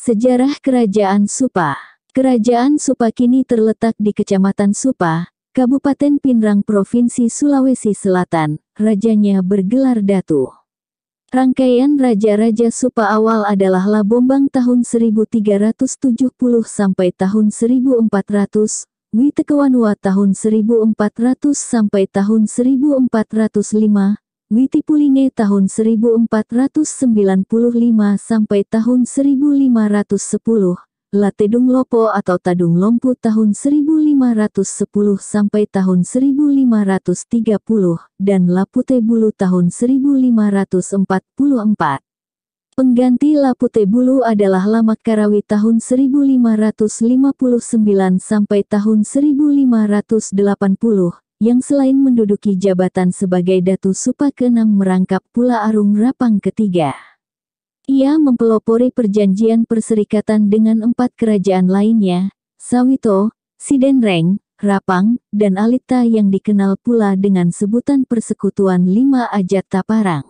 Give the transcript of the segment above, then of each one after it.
Sejarah Kerajaan Supa Kerajaan Supa kini terletak di Kecamatan Supa, Kabupaten Pinrang Provinsi Sulawesi Selatan. Rajanya bergelar Datu. Rangkaian Raja-Raja Supa awal adalah Labombang tahun 1370 sampai tahun 1400, Witekewanua tahun 1400 sampai tahun 1405, Witi Puline tahun 1495 sampai tahun 1510, Latedung Lopo atau Tadung Lompu tahun 1510 sampai tahun 1530, dan Lapute Bulu tahun 1544. Pengganti Lapute Bulu adalah Lamak Karawi tahun 1559 sampai tahun 1580, yang selain menduduki jabatan sebagai Datu Supa ke-6 merangkap pula Arung Rapang ketiga. Ia mempelopori perjanjian perserikatan dengan empat kerajaan lainnya, Sawito, Sidenreng, Rapang, dan Alita yang dikenal pula dengan sebutan persekutuan Lima Ajat Taparang.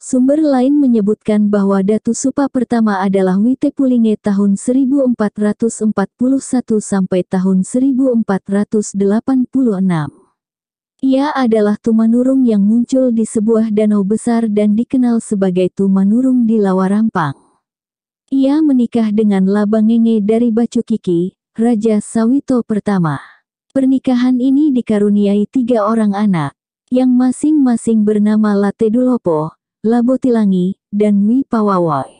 Sumber lain menyebutkan bahwa Datu Supa pertama adalah Wite Pulinge tahun 1441 sampai tahun 1486. Ia adalah Tumanurung yang muncul di sebuah danau besar dan dikenal sebagai Tumanurung di Lawa Rampang. Ia menikah dengan Labangenge dari Bacu Kiki, Raja Sawito pertama. Pernikahan ini dikaruniai tiga orang anak, yang masing-masing bernama Latedulopo, Labotilangi, dan Wipawawoy.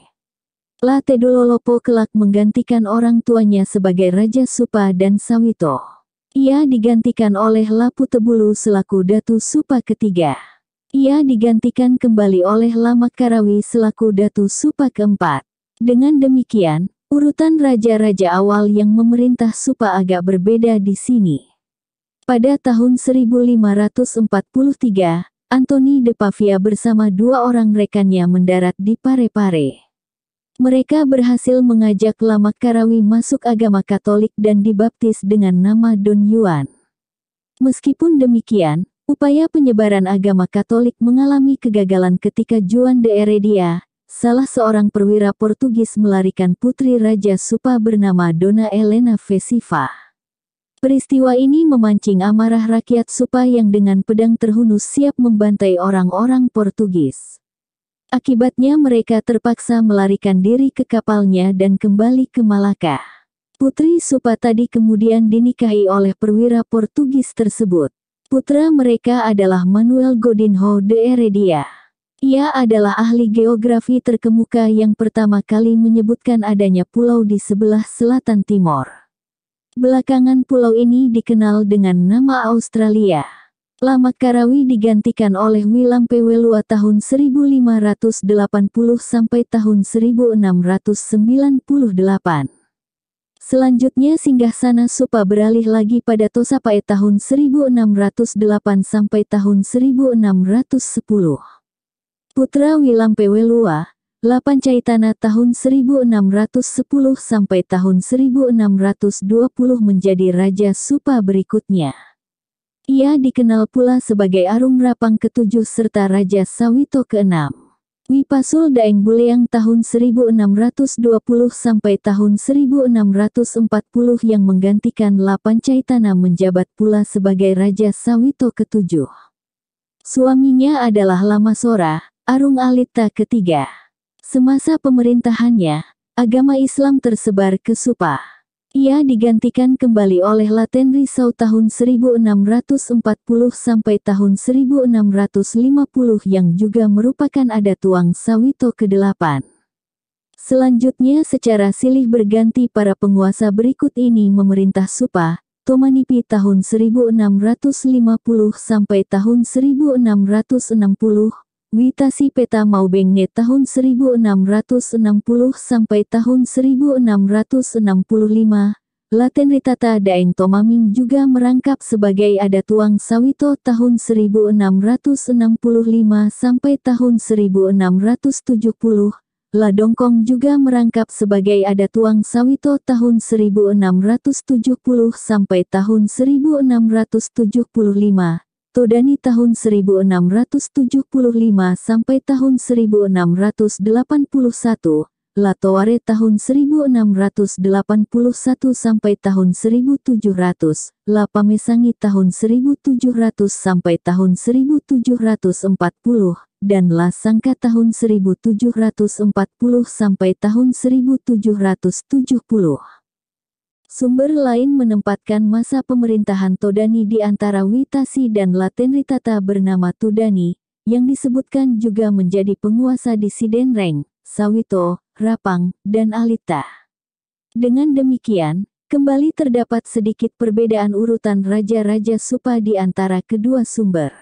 Latedulopo kelak menggantikan orang tuanya sebagai Raja Supa dan Sawito. Ia digantikan oleh Lapu Tebulu selaku Datu Supa ketiga. Ia digantikan kembali oleh Lamak Karawi selaku Datu Supa keempat. Dengan demikian, urutan raja-raja awal yang memerintah Supa agak berbeda di sini. Pada tahun 1543, Antoni de Pavia bersama dua orang rekannya mendarat di Parepare. -Pare mereka berhasil mengajak Lama Karawi masuk agama Katolik dan dibaptis dengan nama Don Yuan. Meskipun demikian, upaya penyebaran agama Katolik mengalami kegagalan ketika Juan de Heredia, salah seorang perwira Portugis melarikan putri Raja Supa bernama Dona Elena Vesiva. Peristiwa ini memancing amarah rakyat Supa yang dengan pedang terhunus siap membantai orang-orang Portugis. Akibatnya mereka terpaksa melarikan diri ke kapalnya dan kembali ke Malaka. Putri Supa tadi kemudian dinikahi oleh perwira Portugis tersebut. Putra mereka adalah Manuel Godinho de Heredia. Ia adalah ahli geografi terkemuka yang pertama kali menyebutkan adanya pulau di sebelah selatan timur. Belakangan pulau ini dikenal dengan nama Australia. Lamak Karawi digantikan oleh Wilam Pewelua tahun 1580 sampai tahun 1698. Selanjutnya singgah sana Supa beralih lagi pada Tosapae tahun 1608 sampai tahun 1610. Putra Wilam Pewelua, Lapan Caitana tahun 1610 sampai tahun 1620 menjadi Raja Supa berikutnya. Ia dikenal pula sebagai Arung Rapang ketujuh serta Raja Sawito keenam. Wipasul Daeng Buleang tahun 1620 sampai tahun 1640 yang menggantikan Lapan Caitana menjabat pula sebagai Raja Sawito ketujuh. Suaminya adalah Lamasora, Arung Alita ketiga. Semasa pemerintahannya, agama Islam tersebar ke Supa. Ia digantikan kembali oleh Laten Risau tahun 1640 sampai tahun 1650 yang juga merupakan adat tuang Sawito ke-8. Selanjutnya secara silih berganti para penguasa berikut ini memerintah Supa, Tomanipi tahun 1650 sampai tahun 1660, Witasi Peta mau Maubenge tahun 1660 sampai tahun 1665, Laten Ritata Daeng Tomaming juga merangkap sebagai Tuang Sawito tahun 1665 sampai tahun 1670, Ladongkong juga merangkap sebagai Tuang Sawito tahun 1670 sampai tahun 1675. Todani tahun 1675 sampai tahun 1681, Latoware tahun 1681 sampai tahun 1700, Lapamesangi tahun 1700 sampai tahun 1740, dan Lasangka tahun 1740 sampai tahun 1770. Sumber lain menempatkan masa pemerintahan Todani di antara Witasi dan Latenritata bernama Tudani, yang disebutkan juga menjadi penguasa di Sidenreng, Sawito, Rapang, dan Alita. Dengan demikian, kembali terdapat sedikit perbedaan urutan raja-raja Supa di antara kedua sumber.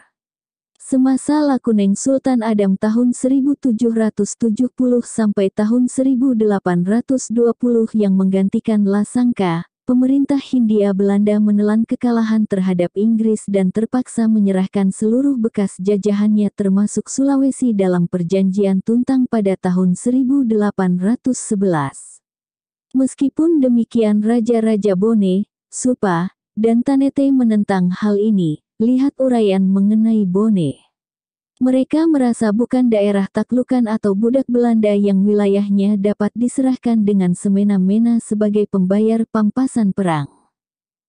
Semasa Lakuning Sultan Adam tahun 1770 sampai tahun 1820 yang menggantikan Lasangka, pemerintah Hindia Belanda menelan kekalahan terhadap Inggris dan terpaksa menyerahkan seluruh bekas jajahannya termasuk Sulawesi dalam perjanjian Tuntang pada tahun 1811. Meskipun demikian Raja-Raja Bone, Supa, dan Tanete menentang hal ini, Lihat uraian mengenai Bone. Mereka merasa bukan daerah taklukan atau budak Belanda yang wilayahnya dapat diserahkan dengan semena-mena sebagai pembayar pampasan perang.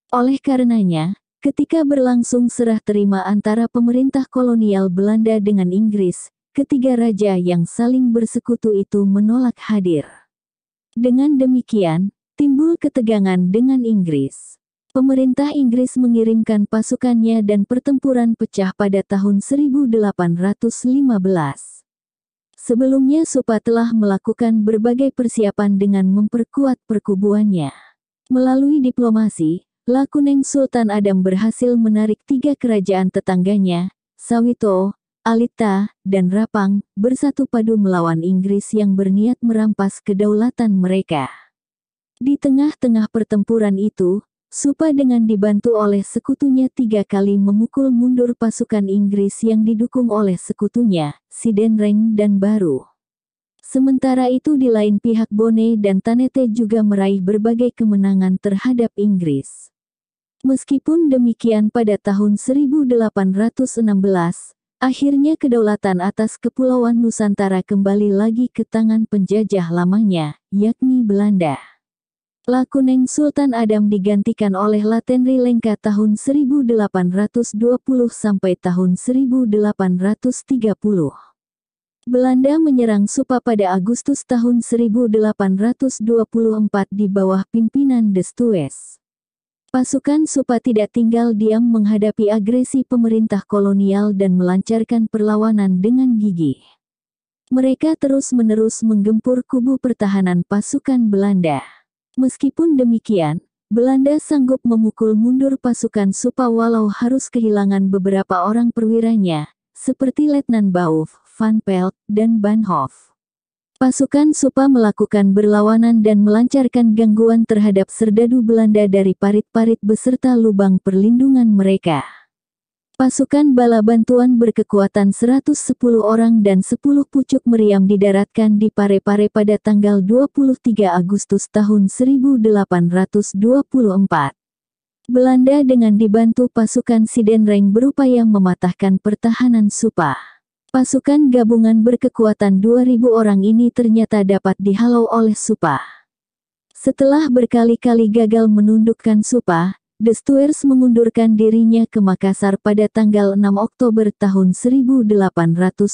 Oleh karenanya, ketika berlangsung serah terima antara pemerintah kolonial Belanda dengan Inggris, ketiga raja yang saling bersekutu itu menolak hadir. Dengan demikian, timbul ketegangan dengan Inggris pemerintah Inggris mengirimkan pasukannya dan pertempuran pecah pada tahun 1815. Sebelumnya Supa telah melakukan berbagai persiapan dengan memperkuat perkubuannya. Melalui diplomasi, Lakuneng Sultan Adam berhasil menarik tiga kerajaan tetangganya, Sawito, Alita, dan Rapang, bersatu padu melawan Inggris yang berniat merampas kedaulatan mereka. Di tengah-tengah pertempuran itu, Supa dengan dibantu oleh sekutunya tiga kali memukul mundur pasukan Inggris yang didukung oleh sekutunya, Sidenreng dan Baru. Sementara itu di lain pihak Bone dan Tanete juga meraih berbagai kemenangan terhadap Inggris. Meskipun demikian pada tahun 1816, akhirnya kedaulatan atas Kepulauan Nusantara kembali lagi ke tangan penjajah lamanya, yakni Belanda. Lakuneng Sultan Adam digantikan oleh Latenri Lengka tahun 1820 sampai tahun 1830. Belanda menyerang Supa pada Agustus tahun 1824 di bawah pimpinan Destues. Pasukan Supa tidak tinggal diam menghadapi agresi pemerintah kolonial dan melancarkan perlawanan dengan gigih. Mereka terus-menerus menggempur kubu pertahanan pasukan Belanda. Meskipun demikian, Belanda sanggup memukul mundur pasukan Supa walau harus kehilangan beberapa orang perwiranya, seperti Letnan Bauf, Van Pelt, dan Banhof. Pasukan Supa melakukan berlawanan dan melancarkan gangguan terhadap serdadu Belanda dari parit-parit beserta lubang perlindungan mereka. Pasukan bala bantuan berkekuatan 110 orang dan 10 pucuk meriam didaratkan di Parepare -Pare pada tanggal 23 Agustus tahun 1824. Belanda dengan dibantu pasukan Sidenreng berupaya mematahkan pertahanan Supa. Pasukan gabungan berkekuatan 2000 orang ini ternyata dapat dihalau oleh Supa. Setelah berkali-kali gagal menundukkan Supa. The Stuers mengundurkan dirinya ke Makassar pada tanggal 6 Oktober tahun 1824.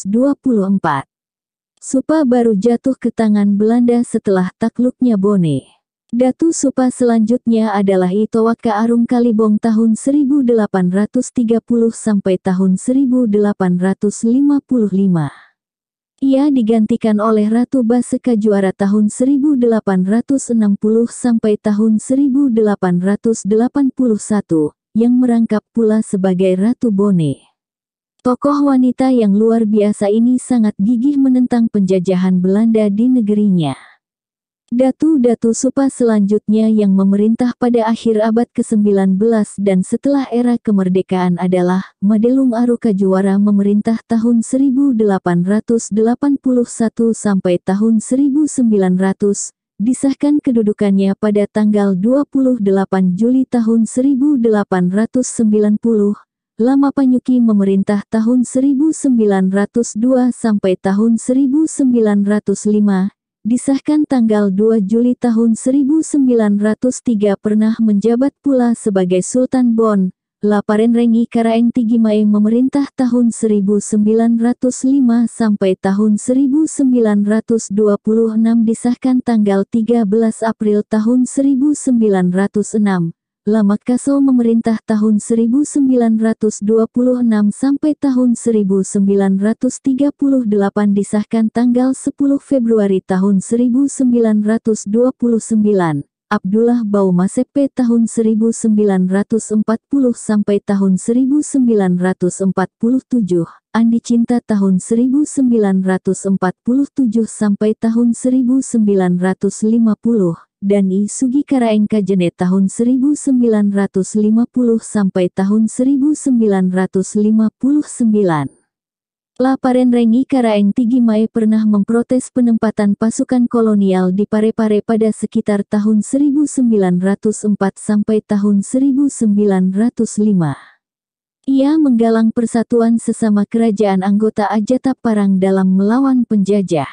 Supa baru jatuh ke tangan Belanda setelah takluknya Bone. Datu Supa selanjutnya adalah Itowaka Arung Kalibong tahun 1830 sampai tahun 1855. Ia digantikan oleh Ratu Baseka juara tahun 1860 sampai tahun 1881 yang merangkap pula sebagai Ratu Bone. Tokoh wanita yang luar biasa ini sangat gigih menentang penjajahan Belanda di negerinya. Datu-datu Supa selanjutnya yang memerintah pada akhir abad ke-19 dan setelah era kemerdekaan adalah Madelung Aruka Juara memerintah tahun 1881 sampai tahun 1900, disahkan kedudukannya pada tanggal 28 Juli tahun 1890, Lama Panyuki memerintah tahun 1902 sampai tahun 1905, disahkan tanggal 2 Juli tahun 1903 pernah menjabat pula sebagai Sultan Bon, Laparen Rengi Karaeng Tigimae memerintah tahun 1905 sampai tahun 1926 disahkan tanggal 13 April tahun 1906. Lamakkaso memerintah tahun 1926 sampai tahun 1938 disahkan tanggal 10 Februari tahun 1929. Abdullah Baumasepe tahun 1940 sampai tahun 1947, Andi Cinta tahun 1947 sampai tahun 1950, dan Isugi Karaenka Jene tahun 1950 sampai tahun 1959. Laparen Rengi Karaeng Mae pernah memprotes penempatan pasukan kolonial di Parepare pada sekitar tahun 1904 sampai tahun 1905. Ia menggalang persatuan sesama kerajaan anggota Ajata Parang dalam melawan penjajah.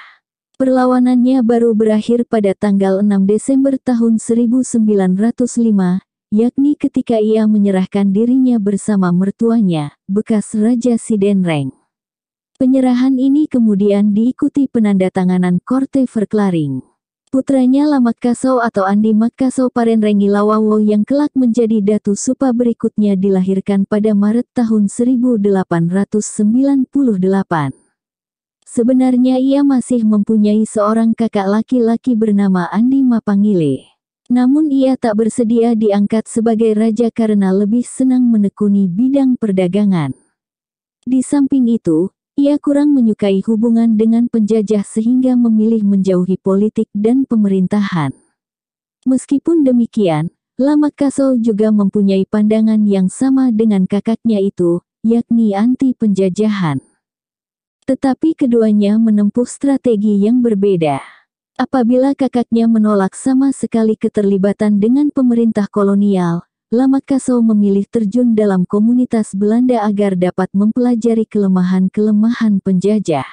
Perlawanannya baru berakhir pada tanggal 6 Desember tahun 1905, yakni ketika ia menyerahkan dirinya bersama mertuanya, bekas Raja Sidenreng. Penyerahan ini kemudian diikuti penandatanganan Korte Verklaring. Putranya Lamat Kasau atau Andi Makasau Parenrengi Lawawo yang kelak menjadi Datu Supa berikutnya dilahirkan pada Maret tahun 1898. Sebenarnya ia masih mempunyai seorang kakak laki-laki bernama Andi Mapangile. Namun ia tak bersedia diangkat sebagai raja karena lebih senang menekuni bidang perdagangan. Di samping itu, ia kurang menyukai hubungan dengan penjajah sehingga memilih menjauhi politik dan pemerintahan. Meskipun demikian, Lama juga mempunyai pandangan yang sama dengan kakaknya itu, yakni anti penjajahan. Tetapi keduanya menempuh strategi yang berbeda. Apabila kakaknya menolak sama sekali keterlibatan dengan pemerintah kolonial, Lamakaso memilih terjun dalam komunitas Belanda agar dapat mempelajari kelemahan-kelemahan penjajah.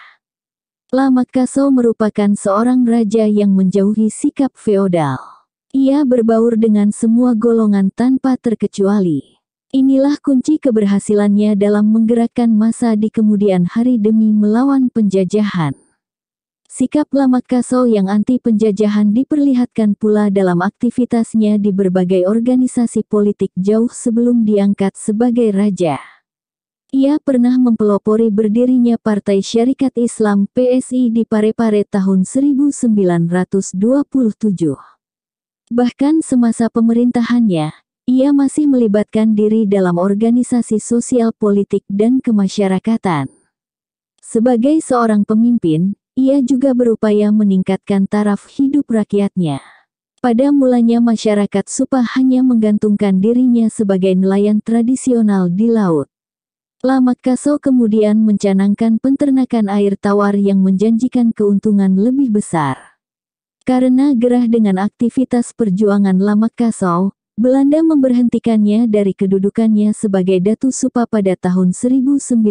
Lamakaso merupakan seorang raja yang menjauhi sikap feodal. Ia berbaur dengan semua golongan tanpa terkecuali. Inilah kunci keberhasilannya dalam menggerakkan masa di kemudian hari demi melawan penjajahan. Sikap Lamat Kaso yang anti penjajahan diperlihatkan pula dalam aktivitasnya di berbagai organisasi politik jauh sebelum diangkat sebagai raja. Ia pernah mempelopori berdirinya Partai Syarikat Islam PSI di Parepare tahun 1927. Bahkan semasa pemerintahannya, ia masih melibatkan diri dalam organisasi sosial politik dan kemasyarakatan. Sebagai seorang pemimpin, ia juga berupaya meningkatkan taraf hidup rakyatnya. Pada mulanya masyarakat Supa hanya menggantungkan dirinya sebagai nelayan tradisional di laut. Lamak Kaso kemudian mencanangkan penternakan air tawar yang menjanjikan keuntungan lebih besar. Karena gerah dengan aktivitas perjuangan Lamak Kaso, Belanda memberhentikannya dari kedudukannya sebagai Datu Supa pada tahun 1938.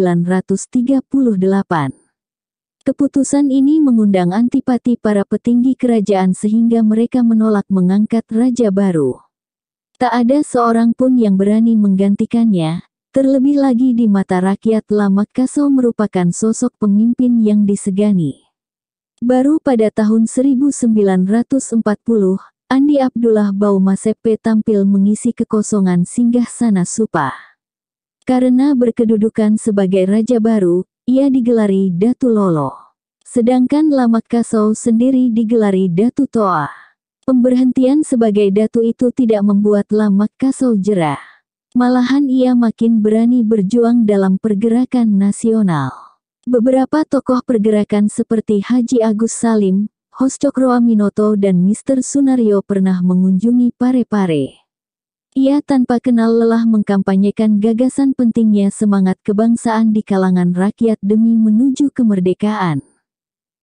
Keputusan ini mengundang antipati para petinggi kerajaan sehingga mereka menolak mengangkat raja baru. Tak ada seorang pun yang berani menggantikannya, terlebih lagi di mata rakyat lama Kaso merupakan sosok pemimpin yang disegani. Baru pada tahun 1940, Andi Abdullah Bauma Masep tampil mengisi kekosongan singgah sana Supa. Karena berkedudukan sebagai raja baru, ia digelari Datu Lolo. Sedangkan Lamat Kasau sendiri digelari Datu Toa. Pemberhentian sebagai datu itu tidak membuat Lamat Kasau jerah. Malahan ia makin berani berjuang dalam pergerakan nasional. Beberapa tokoh pergerakan seperti Haji Agus Salim, Hoshokroa Minoto dan Mr. Sunario pernah mengunjungi Parepare. Ia tanpa kenal lelah mengkampanyekan gagasan pentingnya semangat kebangsaan di kalangan rakyat demi menuju kemerdekaan.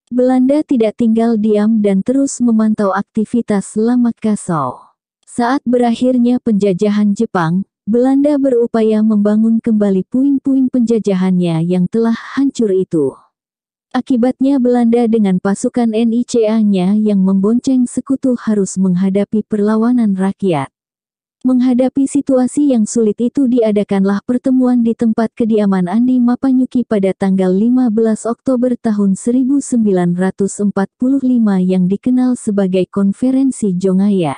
Belanda tidak tinggal diam dan terus memantau aktivitas Lamat Kasau. Saat berakhirnya penjajahan Jepang, Belanda berupaya membangun kembali puing-puing penjajahannya yang telah hancur itu. Akibatnya Belanda dengan pasukan NICA-nya yang membonceng sekutu harus menghadapi perlawanan rakyat. Menghadapi situasi yang sulit itu diadakanlah pertemuan di tempat kediaman Andi Mapanyuki pada tanggal 15 Oktober tahun 1945 yang dikenal sebagai Konferensi Jongaya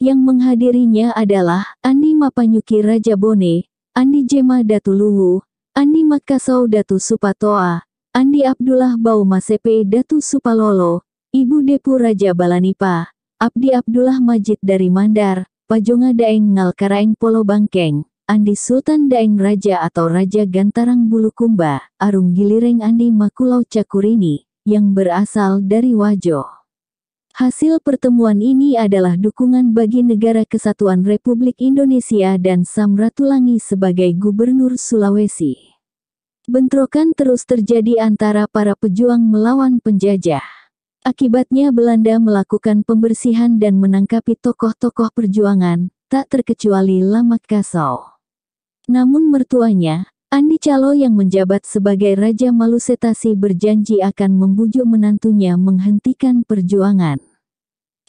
yang menghadirinya adalah Andi Mapanyuki Raja Bone, Andi Jema Datu Luwu, Andi Makasau Datu Supatoa, Andi Abdullah Bauma CP Datu Supalolo, Ibu Depu Raja Balanipa, Abdi Abdullah Majid dari Mandar, Pajonga Daeng Ngal Polo Bangkeng, Andi Sultan Daeng Raja atau Raja Gantarang Bulukumba, Arung Gilireng Andi Makulau Cakurini, yang berasal dari Wajo. Hasil pertemuan ini adalah dukungan bagi Negara Kesatuan Republik Indonesia dan Samratulangi sebagai Gubernur Sulawesi. Bentrokan terus terjadi antara para pejuang melawan penjajah. Akibatnya Belanda melakukan pembersihan dan menangkapi tokoh-tokoh perjuangan, tak terkecuali Lamak Kasau. Namun mertuanya, Andi Calo yang menjabat sebagai Raja Malusetasi berjanji akan membujuk menantunya menghentikan perjuangan.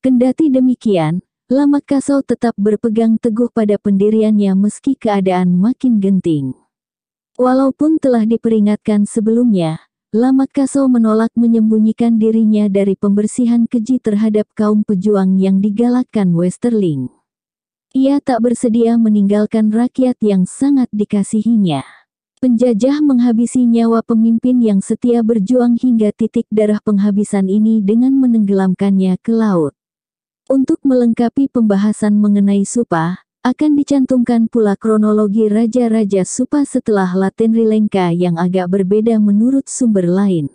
Kendati demikian, Lamak Kasau tetap berpegang teguh pada pendiriannya meski keadaan makin genting. Walaupun telah diperingatkan sebelumnya, Lamat Kaso menolak menyembunyikan dirinya dari pembersihan keji terhadap kaum pejuang yang digalakkan Westerling. Ia tak bersedia meninggalkan rakyat yang sangat dikasihinya. Penjajah menghabisi nyawa pemimpin yang setia berjuang hingga titik darah penghabisan ini dengan menenggelamkannya ke laut. Untuk melengkapi pembahasan mengenai Supa, akan dicantumkan pula kronologi Raja-Raja Supa setelah Laten Rilengka yang agak berbeda menurut sumber lain.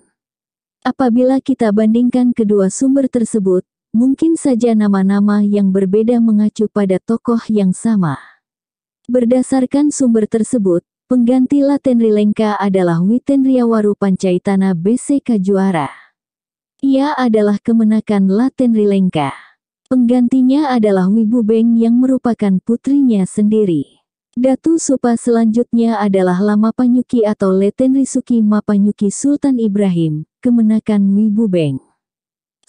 Apabila kita bandingkan kedua sumber tersebut, mungkin saja nama-nama yang berbeda mengacu pada tokoh yang sama. Berdasarkan sumber tersebut, pengganti Laten Rilengka adalah Witen Riawaru Pancaitana BCK Juara. Ia adalah kemenakan Laten Rilengka. Penggantinya adalah Wibu Beng yang merupakan putrinya sendiri. Datu Supa selanjutnya adalah Lama Panyuki atau Leten Risuki Mapanyuki Sultan Ibrahim, kemenakan Wibu Beng.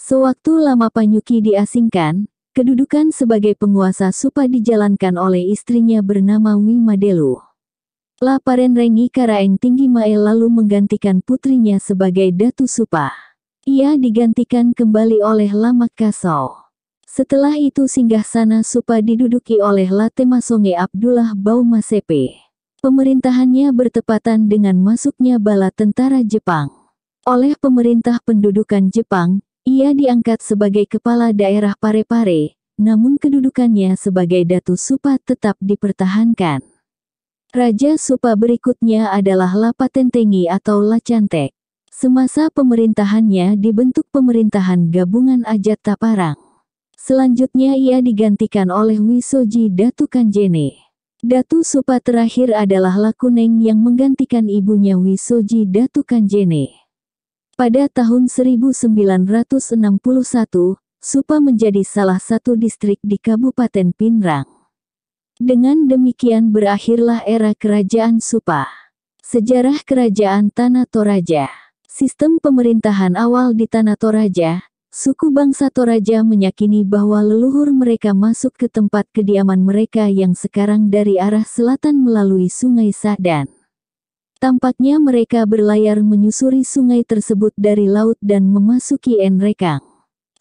Sewaktu Lama Panyuki diasingkan, kedudukan sebagai penguasa Supa dijalankan oleh istrinya bernama Wimadelu. Laparen Rengi Karaeng Tinggi Mae lalu menggantikan putrinya sebagai Datu Supa. Ia digantikan kembali oleh Lama Kasau. Setelah itu singgah sana Supa diduduki oleh Latema Songe Abdullah Baumasepe. Pemerintahannya bertepatan dengan masuknya bala tentara Jepang. Oleh pemerintah pendudukan Jepang, ia diangkat sebagai kepala daerah Parepare, namun kedudukannya sebagai Datu Supa tetap dipertahankan. Raja Supa berikutnya adalah Lapatentengi atau Lacantek. Semasa pemerintahannya dibentuk pemerintahan gabungan Ajat Taparang. Selanjutnya ia digantikan oleh Wisoji Datu Kanjene. Datu Supa terakhir adalah Lakuneng yang menggantikan ibunya Wisoji Datu Kanjene. Pada tahun 1961, Supa menjadi salah satu distrik di Kabupaten Pinrang. Dengan demikian berakhirlah era kerajaan Supa. Sejarah kerajaan Tanah Toraja Sistem pemerintahan awal di Tanah Toraja, Suku bangsa Toraja meyakini bahwa leluhur mereka masuk ke tempat kediaman mereka yang sekarang dari arah selatan melalui Sungai Sadan. Tampaknya mereka berlayar menyusuri sungai tersebut dari laut dan memasuki Enrekang.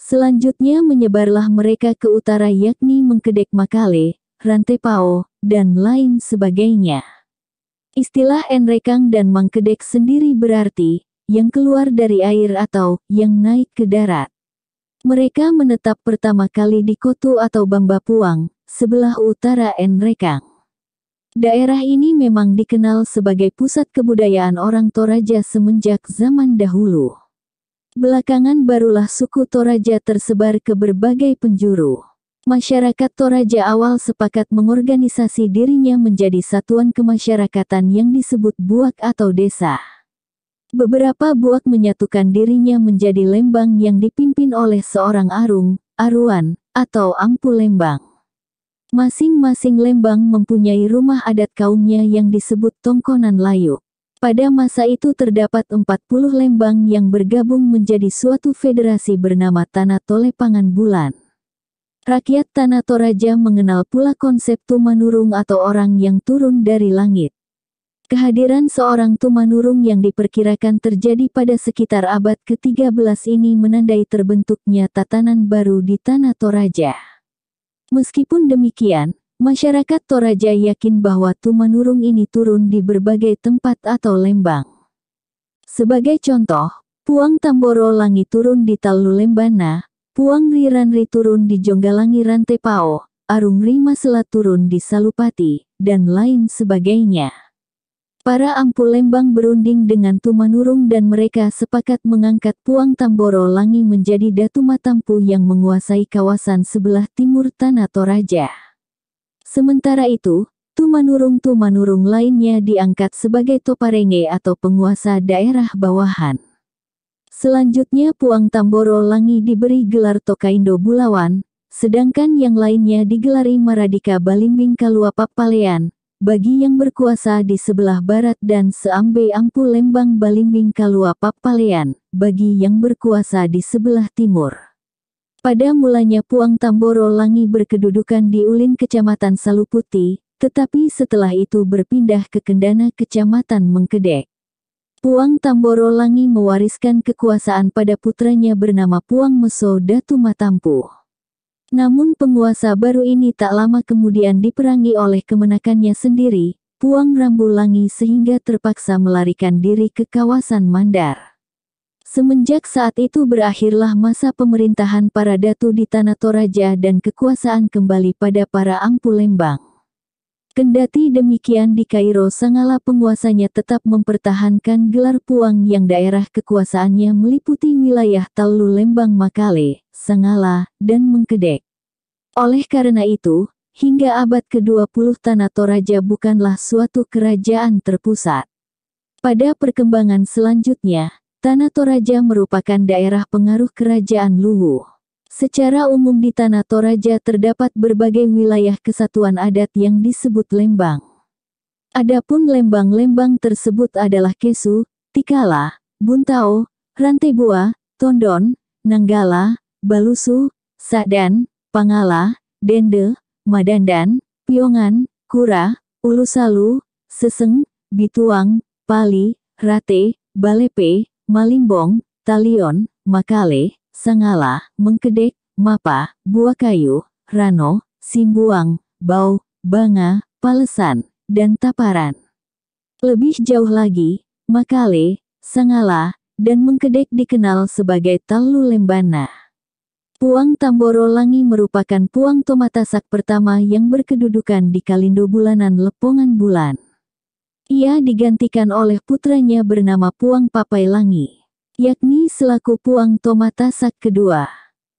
Selanjutnya menyebarlah mereka ke utara yakni Mengkedek Makale, Rantepao, dan lain sebagainya. Istilah Enrekang dan Mangkedek sendiri berarti, yang keluar dari air atau yang naik ke darat. Mereka menetap pertama kali di Kutu atau Bambapuang, sebelah utara Nrekang. Daerah ini memang dikenal sebagai pusat kebudayaan orang Toraja semenjak zaman dahulu. Belakangan barulah suku Toraja tersebar ke berbagai penjuru. Masyarakat Toraja awal sepakat mengorganisasi dirinya menjadi satuan kemasyarakatan yang disebut buak atau desa. Beberapa buak menyatukan dirinya menjadi lembang yang dipimpin oleh seorang arung, aruan, atau ampu lembang. Masing-masing lembang mempunyai rumah adat kaumnya yang disebut tongkonan layu. Pada masa itu terdapat 40 lembang yang bergabung menjadi suatu federasi bernama Tanah Tolepangan Bulan. Rakyat Tanah Toraja mengenal pula konsep Tumanurung atau orang yang turun dari langit. Kehadiran seorang Tumanurung yang diperkirakan terjadi pada sekitar abad ke-13 ini menandai terbentuknya tatanan baru di Tanah Toraja. Meskipun demikian, masyarakat Toraja yakin bahwa Tumanurung ini turun di berbagai tempat atau lembang. Sebagai contoh, Puang Tamboro Langi turun di Talu Lembana, Puang Riranri turun di Jonggalangi Rantepao, Arung Rima Selat turun di Salupati, dan lain sebagainya. Para Ampu Lembang berunding dengan Tumanurung dan mereka sepakat mengangkat Puang Tamboro Langi menjadi Datu Matampu yang menguasai kawasan sebelah timur Tanah Toraja. Sementara itu, Tumanurung-Tumanurung lainnya diangkat sebagai Toparenge atau penguasa daerah bawahan. Selanjutnya Puang Tamboro Langi diberi gelar Tokaindo Bulawan, sedangkan yang lainnya digelari Maradika Balimbing Kaluapapalean. Palean, bagi yang berkuasa di sebelah barat dan seambe ampu lembang Balimbing kalua papalean, bagi yang berkuasa di sebelah timur. Pada mulanya Puang Tamboro Langi berkedudukan di Ulin Kecamatan Saluputi, tetapi setelah itu berpindah ke Kendana Kecamatan Mengkedek. Puang Tamboro Langi mewariskan kekuasaan pada putranya bernama Puang Meso Datu Matampuh. Namun penguasa baru ini tak lama kemudian diperangi oleh kemenakannya sendiri, Puang rambu langi sehingga terpaksa melarikan diri ke kawasan Mandar. Semenjak saat itu berakhirlah masa pemerintahan para datu di Tanah Toraja dan kekuasaan kembali pada para Ampu Lembang. Kendati demikian di Kairo Sangala penguasanya tetap mempertahankan gelar puang yang daerah kekuasaannya meliputi wilayah Talu Lembang Makale, Sangala, dan Mengkedek. Oleh karena itu, hingga abad ke-20 Tanah Toraja bukanlah suatu kerajaan terpusat. Pada perkembangan selanjutnya, Tanah Toraja merupakan daerah pengaruh kerajaan Luwu. Secara umum di Tanah Toraja terdapat berbagai wilayah kesatuan adat yang disebut lembang. Adapun lembang-lembang tersebut adalah Kesu, Tikala, Buntao, Rantebua, Tondon, Nanggala, Balusu, Sadan, Pangala, Dende, Madandan, Piongan, Kura, Ulusalu, Seseng, Bituang, Pali, Rate, Balepe, Malimbong, Talion, Makale, Sangala, Mengkedek, Mapa, Buah Kayu, Rano, Simbuang, Bau, Banga, Palesan, dan Taparan. Lebih jauh lagi, Makale, Sangala, dan Mengkedek dikenal sebagai Talu Lembana. Puang Tamboro Langi merupakan puang tomatasak pertama yang berkedudukan di Kalindo Bulanan Lepongan Bulan. Ia digantikan oleh putranya bernama Puang Papai Langi yakni selaku Puang Tomatasak kedua.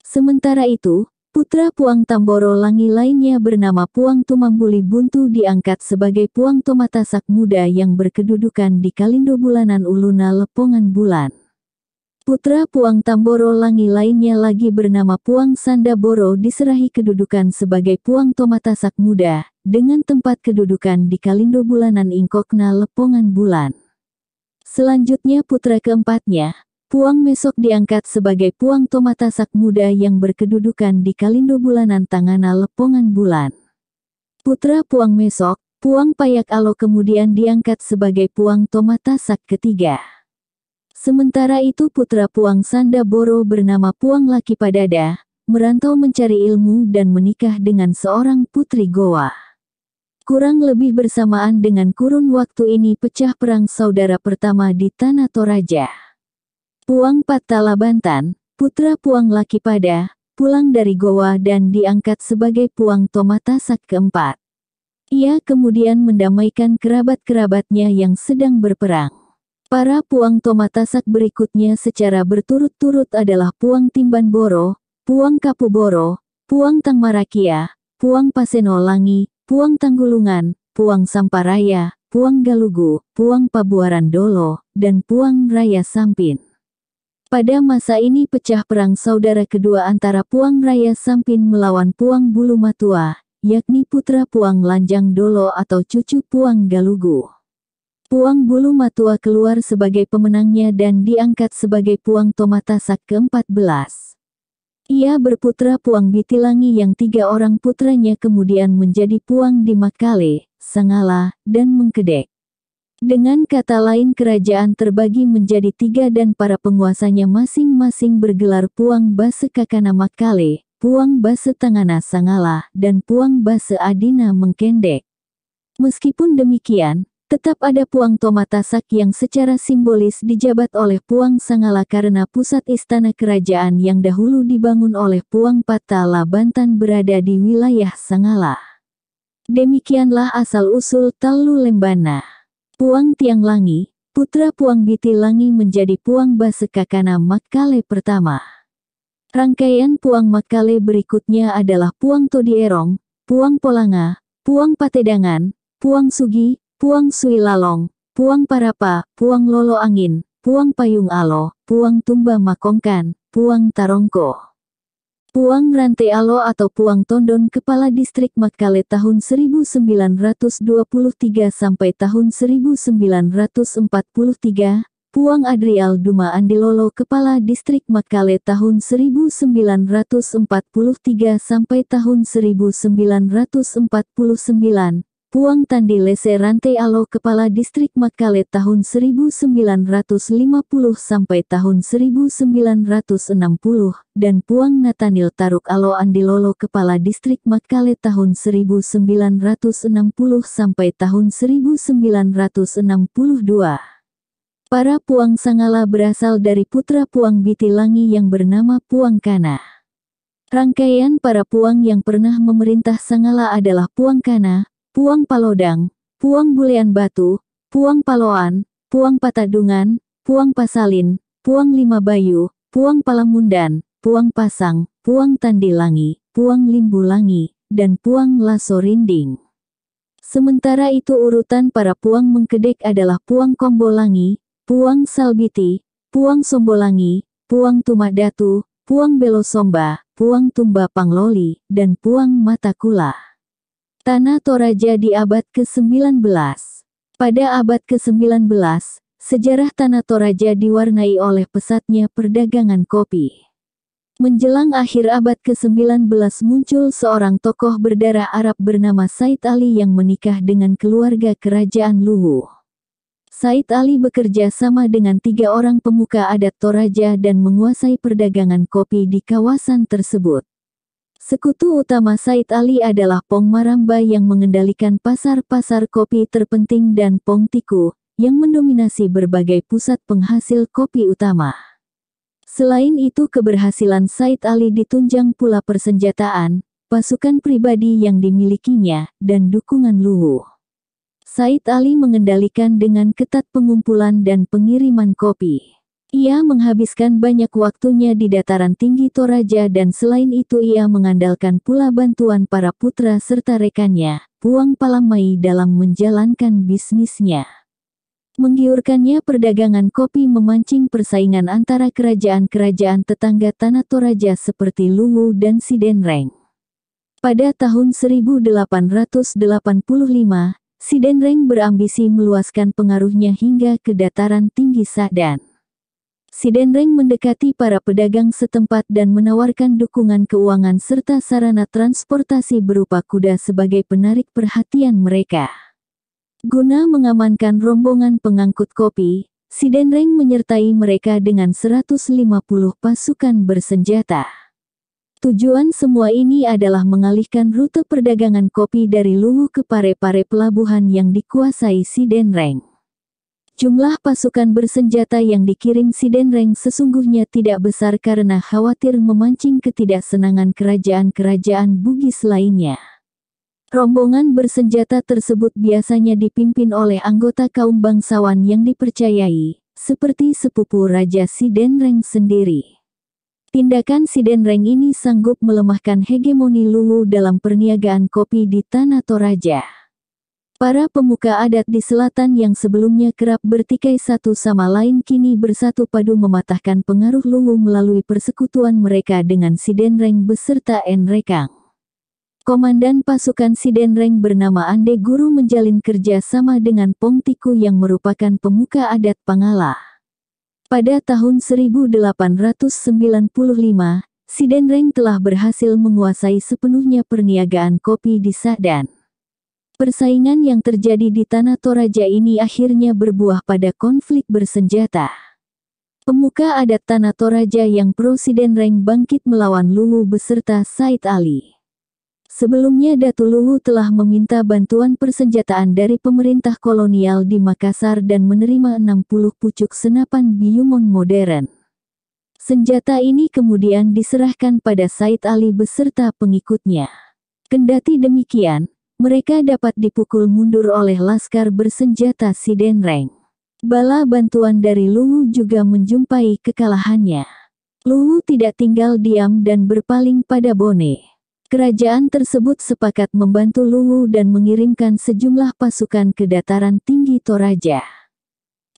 Sementara itu, putra Puang Tamboro Langi lainnya bernama Puang Tumambuli Buntu diangkat sebagai Puang Tomatasak muda yang berkedudukan di Kalindo Bulanan Uluna Lepongan Bulan. Putra Puang Tamboro Langi lainnya lagi bernama Puang Sandaboro diserahi kedudukan sebagai Puang Tomatasak muda, dengan tempat kedudukan di Kalindo Bulanan Ingkokna Lepongan Bulan. Selanjutnya putra keempatnya, Puang Mesok diangkat sebagai Puang Tomatasak muda yang berkedudukan di Kalindo Bulanan Tangana Lepongan Bulan. Putra Puang Mesok, Puang Payak Alo kemudian diangkat sebagai Puang Tomatasak ketiga. Sementara itu putra Puang Sandaboro bernama Puang Laki Padada, merantau mencari ilmu dan menikah dengan seorang putri Goa. Kurang lebih bersamaan dengan kurun waktu ini pecah perang saudara pertama di Tanah Toraja. Puang Patala Bantan, putra Puang Laki Pada, pulang dari Goa dan diangkat sebagai Puang Tomatasak keempat. Ia kemudian mendamaikan kerabat-kerabatnya yang sedang berperang. Para Puang Tomatasak berikutnya secara berturut-turut adalah Puang Timban Boro, Puang Kapuboro, Puang Tangmarakia, Puang Pasenolangi, Puang Tanggulungan, Puang Samparaya, Puang Galugu, Puang Pabuaran Dolo, dan Puang Raya Sampin. Pada masa ini pecah perang saudara kedua antara Puang Raya Sampin melawan Puang Bulu Matua, yakni putra Puang Lanjang Dolo atau cucu Puang Galugu. Puang Bulu Matua keluar sebagai pemenangnya dan diangkat sebagai Puang Tomatasak ke-14. Ia berputra Puang Bitilangi yang tiga orang putranya kemudian menjadi Puang di Makale, Sangala, dan Mengkedek. Dengan kata lain kerajaan terbagi menjadi tiga dan para penguasanya masing-masing bergelar Puang Base Kakana Makale, Puang Base Tangana Sangala, dan Puang Base Adina Mengkendek. Meskipun demikian, tetap ada Puang Tomatasak yang secara simbolis dijabat oleh Puang Sangala karena pusat istana kerajaan yang dahulu dibangun oleh Puang Patala Bantan berada di wilayah Sangala. Demikianlah asal-usul Talu Lembana. Puang Tiang Langi, putra Puang Biti Langi menjadi Puang Basekakana Makale pertama. Rangkaian Puang Makale berikutnya adalah Puang Todierong, Puang Polanga, Puang Patedangan, Puang Sugi, Puang Sui Lalong, Puang Parapa, Puang Lolo Angin, Puang Payung Alo, Puang Tumba Makongkan, Puang Tarongko. Puang Rante Alo atau Puang Tondon Kepala Distrik Makale tahun 1923 sampai tahun 1943, Puang Adrial Duma Andilolo Kepala Distrik Makale tahun 1943 sampai tahun 1949, Puang Tandi Lese Rantai Alo Kepala Distrik Makale tahun 1950 sampai tahun 1960 dan Puang Natanil Taruk Alo Andilolo Kepala Distrik Makale tahun 1960 sampai tahun 1962. Para Puang Sangala berasal dari putra Puang Bitilangi yang bernama Puang Kana. Rangkaian para puang yang pernah memerintah Sangala adalah Puang Kana, Puang Palodang, Puang Bulean Batu, Puang Paloan, Puang Patadungan, Puang Pasalin, Puang Lima Bayu, Puang Palamundan, Puang Pasang, Puang Tandilangi, Puang Limbulangi, dan Puang Laso Rinding. Sementara itu urutan para puang mengkedek adalah Puang Kombolangi, Puang Salbiti, Puang Sombolangi, Puang Tumadatu, Puang Belosomba, Puang Tumba Pangloli, dan Puang Matakula. Tanah Toraja di abad ke-19. Pada abad ke-19, sejarah Tanah Toraja diwarnai oleh pesatnya perdagangan kopi. Menjelang akhir abad ke-19 muncul seorang tokoh berdarah Arab bernama Said Ali yang menikah dengan keluarga kerajaan Luwu. Said Ali bekerja sama dengan tiga orang pemuka adat Toraja dan menguasai perdagangan kopi di kawasan tersebut. Sekutu utama Said Ali adalah Pong Maramba yang mengendalikan pasar-pasar kopi terpenting dan Pong Tiku, yang mendominasi berbagai pusat penghasil kopi utama. Selain itu keberhasilan Said Ali ditunjang pula persenjataan, pasukan pribadi yang dimilikinya, dan dukungan luhu. Said Ali mengendalikan dengan ketat pengumpulan dan pengiriman kopi. Ia menghabiskan banyak waktunya di dataran tinggi Toraja dan selain itu ia mengandalkan pula bantuan para putra serta rekannya, Puang Palamai dalam menjalankan bisnisnya. Menggiurkannya perdagangan kopi memancing persaingan antara kerajaan-kerajaan tetangga tanah Toraja seperti Luwu dan Sidenreng. Pada tahun 1885, Sidenreng berambisi meluaskan pengaruhnya hingga ke dataran tinggi Sadan si Denreng mendekati para pedagang setempat dan menawarkan dukungan keuangan serta sarana transportasi berupa kuda sebagai penarik perhatian mereka. Guna mengamankan rombongan pengangkut kopi, si Denreng menyertai mereka dengan 150 pasukan bersenjata. Tujuan semua ini adalah mengalihkan rute perdagangan kopi dari Luwu ke Pare-Pare pelabuhan yang dikuasai si Denreng. Jumlah pasukan bersenjata yang dikirim Reng sesungguhnya tidak besar karena khawatir memancing ketidaksenangan kerajaan-kerajaan Bugis lainnya. Rombongan bersenjata tersebut biasanya dipimpin oleh anggota kaum bangsawan yang dipercayai, seperti sepupu Raja Reng sendiri. Tindakan Reng ini sanggup melemahkan hegemoni Lulu dalam perniagaan kopi di Tanah Toraja. Para pemuka adat di selatan yang sebelumnya kerap bertikai satu sama lain kini bersatu padu mematahkan pengaruh Luwu melalui persekutuan mereka dengan Sidenreng beserta Enrekang. Komandan pasukan Sidenreng bernama Ande Guru menjalin kerja sama dengan Pongtiku yang merupakan pemuka adat Pangala. Pada tahun 1895, Sidenreng telah berhasil menguasai sepenuhnya perniagaan kopi di Sadan. Persaingan yang terjadi di tanah Toraja ini akhirnya berbuah pada konflik bersenjata. Pemuka adat tanah Toraja yang presiden Reng bangkit melawan Luhu beserta Said Ali. Sebelumnya Datu Luhu telah meminta bantuan persenjataan dari pemerintah kolonial di Makassar dan menerima 60 pucuk senapan Biumon modern. Senjata ini kemudian diserahkan pada Said Ali beserta pengikutnya. Kendati demikian, mereka dapat dipukul mundur oleh laskar bersenjata Sidenreng. Bala bantuan dari Lungu juga menjumpai kekalahannya. Lungu tidak tinggal diam dan berpaling pada Bone. Kerajaan tersebut sepakat membantu Lungu dan mengirimkan sejumlah pasukan ke dataran tinggi Toraja.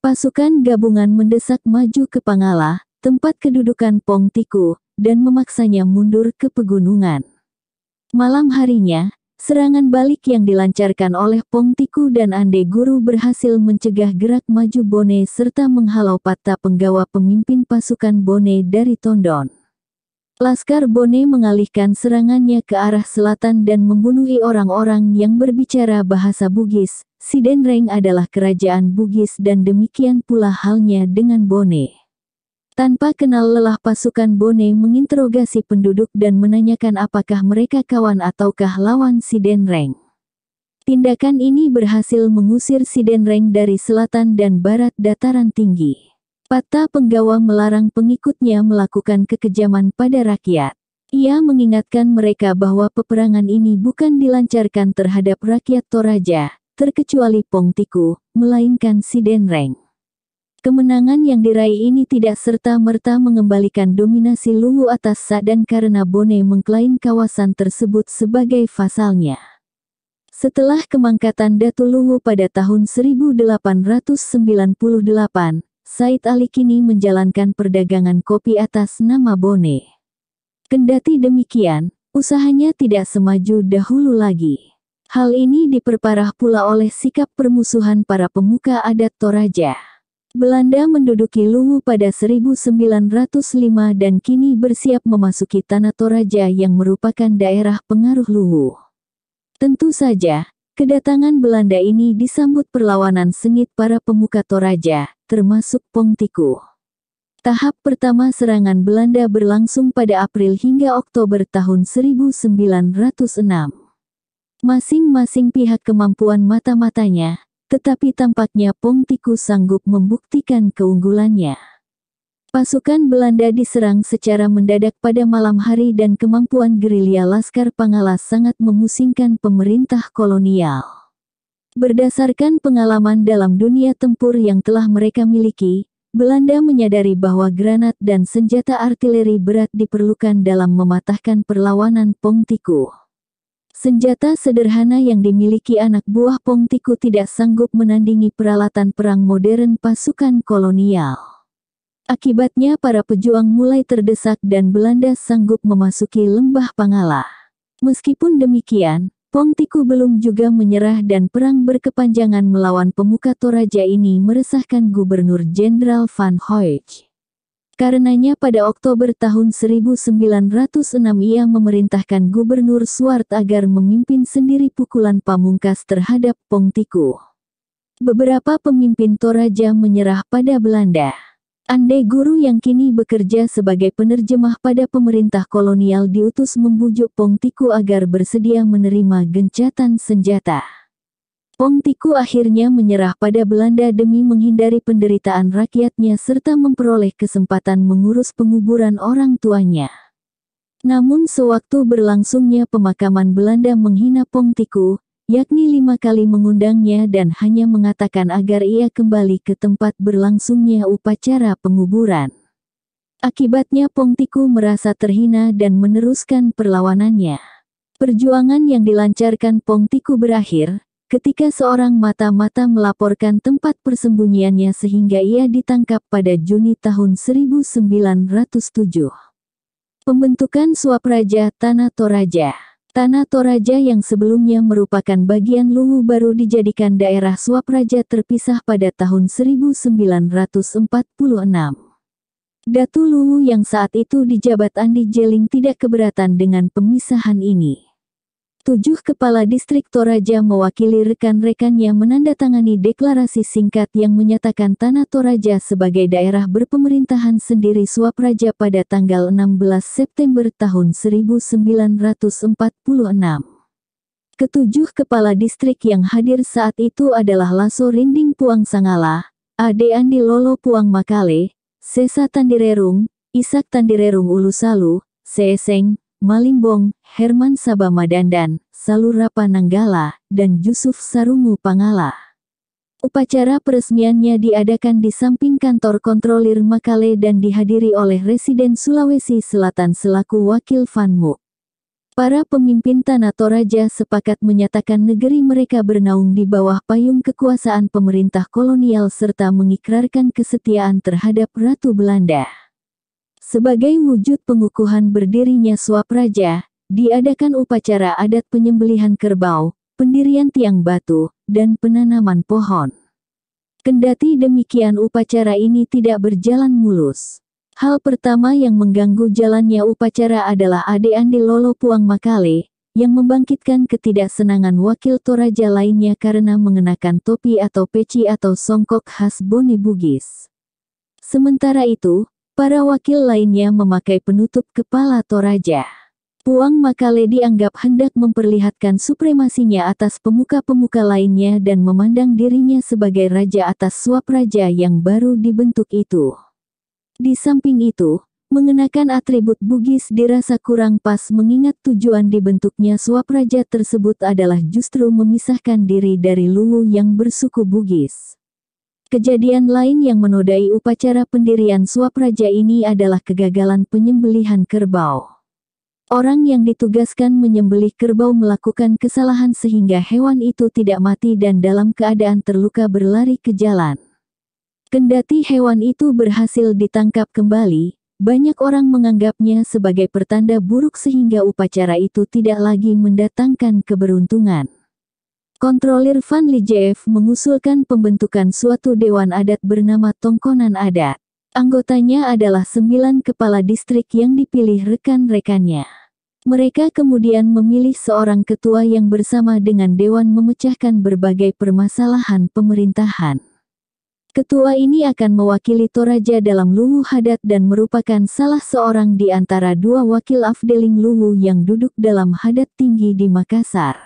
Pasukan gabungan mendesak maju ke Pangala, tempat kedudukan Pong Tiku, dan memaksanya mundur ke pegunungan. Malam harinya, Serangan balik yang dilancarkan oleh Pongtiku dan Ande Guru berhasil mencegah gerak maju Bone serta menghalau patah penggawa pemimpin pasukan Bone dari Tondon. Laskar Bone mengalihkan serangannya ke arah selatan dan membunuhi orang-orang yang berbicara bahasa Bugis. Sidenreng adalah kerajaan Bugis dan demikian pula halnya dengan Bone. Tanpa kenal lelah pasukan Bone menginterogasi penduduk dan menanyakan apakah mereka kawan ataukah lawan si Denreng. Tindakan ini berhasil mengusir si Denreng dari selatan dan barat dataran tinggi. Pata penggawa melarang pengikutnya melakukan kekejaman pada rakyat. Ia mengingatkan mereka bahwa peperangan ini bukan dilancarkan terhadap rakyat Toraja, terkecuali Pongtiku, melainkan si Denreng. Kemenangan yang diraih ini tidak serta-merta mengembalikan dominasi Luwu atas sa, dan karena Bone mengklaim kawasan tersebut sebagai fasalnya. Setelah kemangkatan Datu Luwu pada tahun 1898, Said Ali kini menjalankan perdagangan kopi atas nama Bone. Kendati demikian, usahanya tidak semaju dahulu lagi. Hal ini diperparah pula oleh sikap permusuhan para pemuka adat Toraja. Belanda menduduki Luwu pada 1905 dan kini bersiap memasuki Tanah Toraja yang merupakan daerah pengaruh Luwu. Tentu saja, kedatangan Belanda ini disambut perlawanan sengit para pemuka Toraja, termasuk Pongtiku. Tahap pertama serangan Belanda berlangsung pada April hingga Oktober tahun 1906. Masing-masing pihak kemampuan mata-matanya, tetapi tampaknya Pongtiku sanggup membuktikan keunggulannya. Pasukan Belanda diserang secara mendadak pada malam hari dan kemampuan gerilya Laskar Pangala sangat memusingkan pemerintah kolonial. Berdasarkan pengalaman dalam dunia tempur yang telah mereka miliki, Belanda menyadari bahwa granat dan senjata artileri berat diperlukan dalam mematahkan perlawanan Pongtiku. Senjata sederhana yang dimiliki anak buah Pong Tiku tidak sanggup menandingi peralatan perang modern pasukan kolonial. Akibatnya para pejuang mulai terdesak dan Belanda sanggup memasuki lembah Pangala. Meskipun demikian, Pong Tiku belum juga menyerah dan perang berkepanjangan melawan pemuka Toraja ini meresahkan Gubernur Jenderal Van Hoyt. Karenanya pada Oktober tahun 1906 ia memerintahkan Gubernur Swart agar memimpin sendiri pukulan pamungkas terhadap Pongtiku. Beberapa pemimpin Toraja menyerah pada Belanda. Andai guru yang kini bekerja sebagai penerjemah pada pemerintah kolonial diutus membujuk Pongtiku agar bersedia menerima gencatan senjata. Pong Tiku akhirnya menyerah pada Belanda demi menghindari penderitaan rakyatnya serta memperoleh kesempatan mengurus penguburan orang tuanya. Namun sewaktu berlangsungnya pemakaman Belanda menghina Pong Tiku, yakni lima kali mengundangnya dan hanya mengatakan agar ia kembali ke tempat berlangsungnya upacara penguburan. Akibatnya Pong Tiku merasa terhina dan meneruskan perlawanannya. Perjuangan yang dilancarkan Pong Tiku berakhir, ketika seorang mata-mata melaporkan tempat persembunyiannya sehingga ia ditangkap pada Juni tahun 1907. Pembentukan suap Raja Tanah Toraja Tanah Toraja yang sebelumnya merupakan bagian Luwu baru dijadikan daerah suap Raja terpisah pada tahun 1946. Datu Luwu yang saat itu dijabat Andi Jeling tidak keberatan dengan pemisahan ini. Tujuh kepala distrik Toraja mewakili rekan-rekannya menandatangani deklarasi singkat yang menyatakan tanah Toraja sebagai daerah berpemerintahan sendiri suap raja pada tanggal 16 September tahun 1946. Ketujuh kepala distrik yang hadir saat itu adalah Laso Rinding Puang Sangala, Ade Andi Lolo Puang Makale, Sesa Tandirerung, Isak Tandirerung Ulusalu, Seeseng, Malimbong, Herman Sabama Dandan, Salurapa Nanggala, dan Yusuf Sarungu Pangala. Upacara peresmiannya diadakan di samping kantor kontrolir Makale dan dihadiri oleh residen Sulawesi Selatan selaku wakil Fanmu. Para pemimpin Tanah Toraja sepakat menyatakan negeri mereka bernaung di bawah payung kekuasaan pemerintah kolonial serta mengikrarkan kesetiaan terhadap Ratu Belanda. Sebagai wujud pengukuhan berdirinya suap raja, diadakan upacara adat penyembelihan kerbau, pendirian tiang batu, dan penanaman pohon. Kendati demikian upacara ini tidak berjalan mulus. Hal pertama yang mengganggu jalannya upacara adalah Ade Andi Lolo Puang Makale, yang membangkitkan ketidaksenangan wakil Toraja lainnya karena mengenakan topi atau peci atau songkok khas Bone Bugis. Sementara itu, Para wakil lainnya memakai penutup kepala Toraja. Puang Makale dianggap hendak memperlihatkan supremasinya atas pemuka-pemuka lainnya dan memandang dirinya sebagai raja atas suap raja yang baru dibentuk itu. Di samping itu, mengenakan atribut Bugis dirasa kurang pas mengingat tujuan dibentuknya suap raja tersebut adalah justru memisahkan diri dari Luwu yang bersuku Bugis. Kejadian lain yang menodai upacara pendirian suap raja ini adalah kegagalan penyembelihan kerbau. Orang yang ditugaskan menyembelih kerbau melakukan kesalahan sehingga hewan itu tidak mati dan dalam keadaan terluka berlari ke jalan. Kendati hewan itu berhasil ditangkap kembali, banyak orang menganggapnya sebagai pertanda buruk sehingga upacara itu tidak lagi mendatangkan keberuntungan. Kontrolir Van Lijef mengusulkan pembentukan suatu dewan adat bernama Tongkonan Adat. Anggotanya adalah sembilan kepala distrik yang dipilih rekan-rekannya. Mereka kemudian memilih seorang ketua yang bersama dengan dewan memecahkan berbagai permasalahan pemerintahan. Ketua ini akan mewakili Toraja dalam Luwu Hadat dan merupakan salah seorang di antara dua wakil Afdeling Luwu yang duduk dalam Hadat Tinggi di Makassar.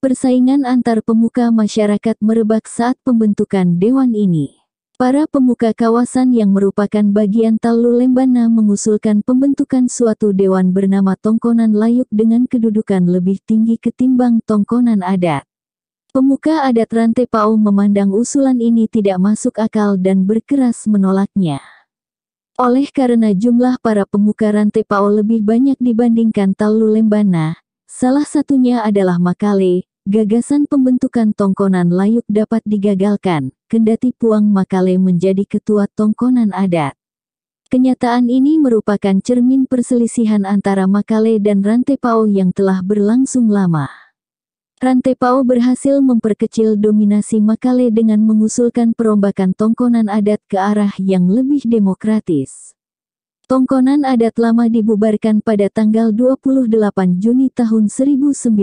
Persaingan antar pemuka masyarakat merebak saat pembentukan dewan ini. Para pemuka kawasan yang merupakan bagian Talu Lembana mengusulkan pembentukan suatu dewan bernama Tongkonan Layuk dengan kedudukan lebih tinggi ketimbang Tongkonan Adat. Pemuka adat Rantai Pau memandang usulan ini tidak masuk akal dan berkeras menolaknya. Oleh karena jumlah para pemuka Rantai Pau lebih banyak dibandingkan Talu Lembana, salah satunya adalah Makale, Gagasan pembentukan tongkonan layuk dapat digagalkan, kendati Puang Makale menjadi ketua tongkonan adat. Kenyataan ini merupakan cermin perselisihan antara Makale dan Rantepao yang telah berlangsung lama. Rantepao berhasil memperkecil dominasi Makale dengan mengusulkan perombakan tongkonan adat ke arah yang lebih demokratis. Tongkonan adat lama dibubarkan pada tanggal 28 Juni tahun 1949.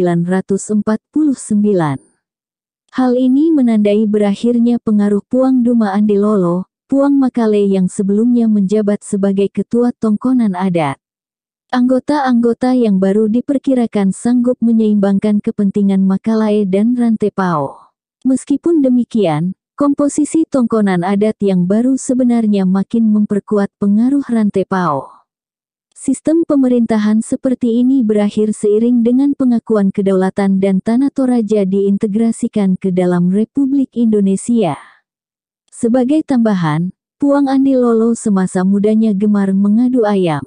Hal ini menandai berakhirnya pengaruh Puang Dumaan di Lolo, Puang Makale yang sebelumnya menjabat sebagai ketua tongkonan adat. Anggota-anggota yang baru diperkirakan sanggup menyeimbangkan kepentingan Makalae dan Rantepao. Meskipun demikian, Komposisi tongkonan adat yang baru sebenarnya makin memperkuat pengaruh rantai PAO. Sistem pemerintahan seperti ini berakhir seiring dengan pengakuan kedaulatan dan tanah Toraja diintegrasikan ke dalam Republik Indonesia. Sebagai tambahan, Puang Andi Lolo semasa mudanya gemar mengadu ayam.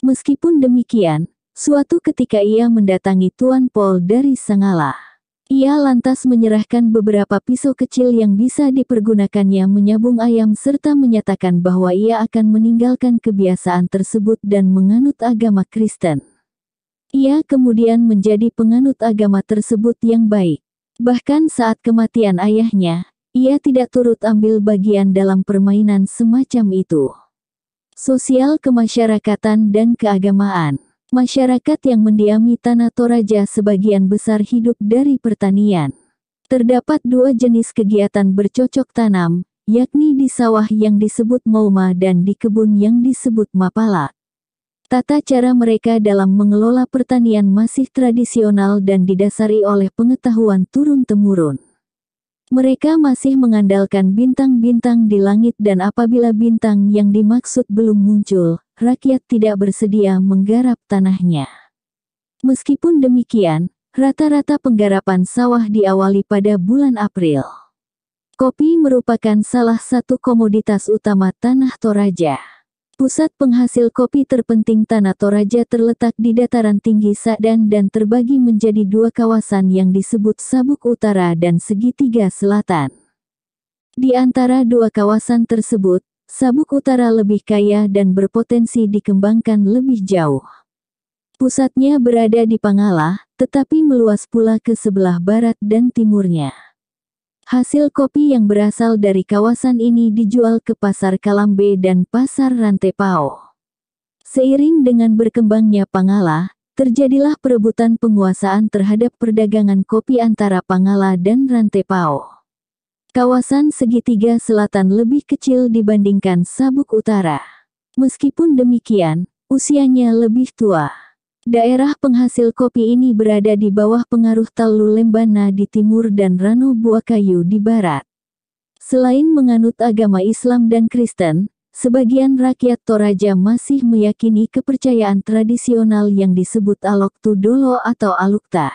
Meskipun demikian, suatu ketika ia mendatangi Tuan Paul dari Sengala. Ia lantas menyerahkan beberapa pisau kecil yang bisa dipergunakannya menyabung ayam serta menyatakan bahwa ia akan meninggalkan kebiasaan tersebut dan menganut agama Kristen. Ia kemudian menjadi penganut agama tersebut yang baik. Bahkan saat kematian ayahnya, ia tidak turut ambil bagian dalam permainan semacam itu. Sosial kemasyarakatan dan keagamaan Masyarakat yang mendiami tanah Toraja sebagian besar hidup dari pertanian. Terdapat dua jenis kegiatan bercocok tanam, yakni di sawah yang disebut Mauma dan di kebun yang disebut Mapala. Tata cara mereka dalam mengelola pertanian masih tradisional dan didasari oleh pengetahuan turun-temurun. Mereka masih mengandalkan bintang-bintang di langit dan apabila bintang yang dimaksud belum muncul, rakyat tidak bersedia menggarap tanahnya. Meskipun demikian, rata-rata penggarapan sawah diawali pada bulan April. Kopi merupakan salah satu komoditas utama Tanah Toraja. Pusat penghasil kopi terpenting Tanah Toraja terletak di dataran tinggi Sadan dan terbagi menjadi dua kawasan yang disebut Sabuk Utara dan Segitiga Selatan. Di antara dua kawasan tersebut, Sabuk utara lebih kaya dan berpotensi dikembangkan lebih jauh. Pusatnya berada di Pangala, tetapi meluas pula ke sebelah barat dan timurnya. Hasil kopi yang berasal dari kawasan ini dijual ke pasar Kalambe dan pasar Rantepao. Seiring dengan berkembangnya Pangala, terjadilah perebutan penguasaan terhadap perdagangan kopi antara Pangala dan Rantepao. Kawasan segitiga selatan lebih kecil dibandingkan Sabuk Utara. Meskipun demikian, usianya lebih tua. Daerah penghasil kopi ini berada di bawah pengaruh Talu Lembana di timur dan Rano Buakayu di barat. Selain menganut agama Islam dan Kristen, sebagian rakyat Toraja masih meyakini kepercayaan tradisional yang disebut Aloktu TudoLo atau Alukta.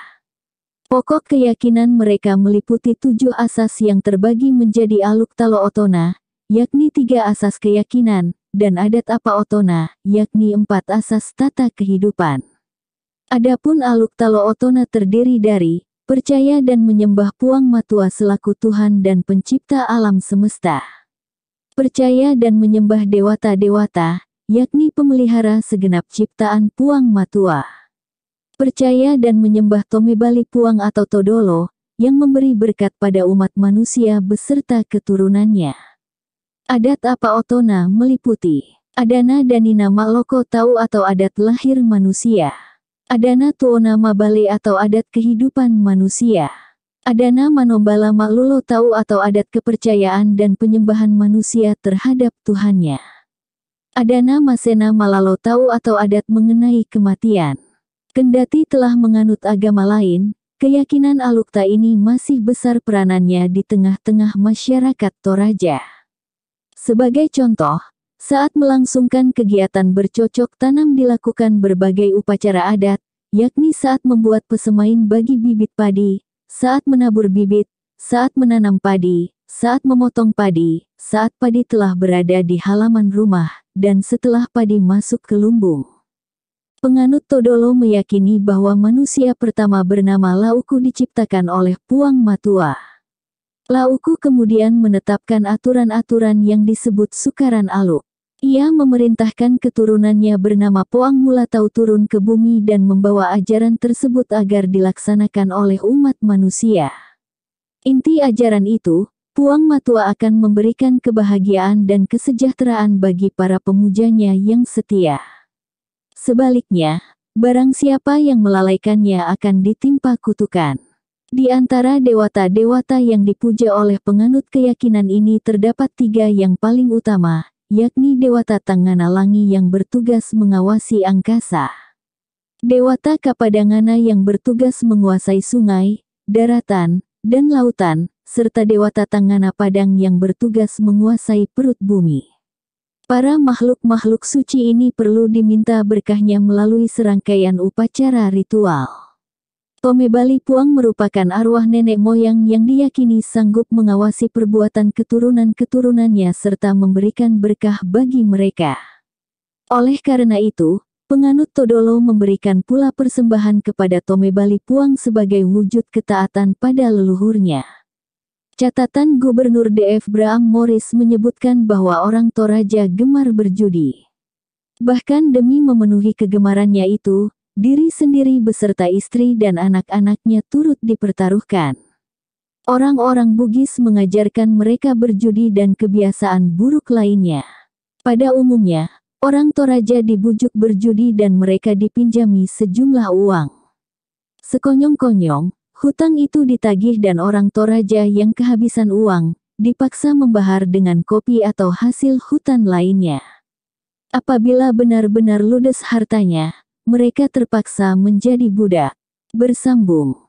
Pokok keyakinan mereka meliputi tujuh asas yang terbagi menjadi aluk talo otona, yakni tiga asas keyakinan, dan adat apa otona, yakni empat asas tata kehidupan. Adapun aluk talo otona terdiri dari percaya dan menyembah Puang Matua selaku Tuhan dan Pencipta alam semesta. Percaya dan menyembah dewata-dewata, yakni pemelihara segenap ciptaan Puang Matua percaya dan menyembah Tome Bali Puang atau Todolo, yang memberi berkat pada umat manusia beserta keturunannya. Adat apa otona meliputi Adana dan Inama Loko Tau atau adat lahir manusia. Adana tuona mabale atau adat kehidupan manusia. Adana Manombala Malulo Tau atau adat kepercayaan dan penyembahan manusia terhadap Tuhannya. Adana Masena Malalo Tau atau adat mengenai kematian. Kendati telah menganut agama lain, keyakinan Alukta ini masih besar peranannya di tengah-tengah masyarakat Toraja. Sebagai contoh, saat melangsungkan kegiatan bercocok tanam dilakukan berbagai upacara adat, yakni saat membuat pesemain bagi bibit padi, saat menabur bibit, saat menanam padi, saat memotong padi, saat padi telah berada di halaman rumah, dan setelah padi masuk ke lumbung. Penganut Todolo meyakini bahwa manusia pertama bernama Lauku diciptakan oleh Puang Matua. Lauku kemudian menetapkan aturan-aturan yang disebut Sukaran Aluk. Ia memerintahkan keturunannya bernama Poang Mula tahu turun ke bumi dan membawa ajaran tersebut agar dilaksanakan oleh umat manusia. Inti ajaran itu, Puang Matua akan memberikan kebahagiaan dan kesejahteraan bagi para pemujanya yang setia. Sebaliknya, barang siapa yang melalaikannya akan ditimpa kutukan. Di antara dewata-dewata yang dipuja oleh penganut keyakinan ini terdapat tiga yang paling utama, yakni Dewata Tangana Langi yang bertugas mengawasi angkasa. Dewata Kapadangana yang bertugas menguasai sungai, daratan, dan lautan, serta Dewata Tangana Padang yang bertugas menguasai perut bumi. Para makhluk-makhluk suci ini perlu diminta berkahnya melalui serangkaian upacara ritual. Tome Bali Puang merupakan arwah nenek moyang yang diyakini sanggup mengawasi perbuatan keturunan-keturunannya serta memberikan berkah bagi mereka. Oleh karena itu, penganut Todolo memberikan pula persembahan kepada Tome Bali Puang sebagai wujud ketaatan pada leluhurnya. Catatan Gubernur DF Braang Morris menyebutkan bahwa orang Toraja gemar berjudi. Bahkan demi memenuhi kegemarannya itu, diri sendiri beserta istri dan anak-anaknya turut dipertaruhkan. Orang-orang Bugis mengajarkan mereka berjudi dan kebiasaan buruk lainnya. Pada umumnya, orang Toraja dibujuk berjudi dan mereka dipinjami sejumlah uang. Sekonyong-konyong, Hutang itu ditagih dan orang Toraja yang kehabisan uang, dipaksa membahar dengan kopi atau hasil hutan lainnya. Apabila benar-benar ludes hartanya, mereka terpaksa menjadi budak. Bersambung.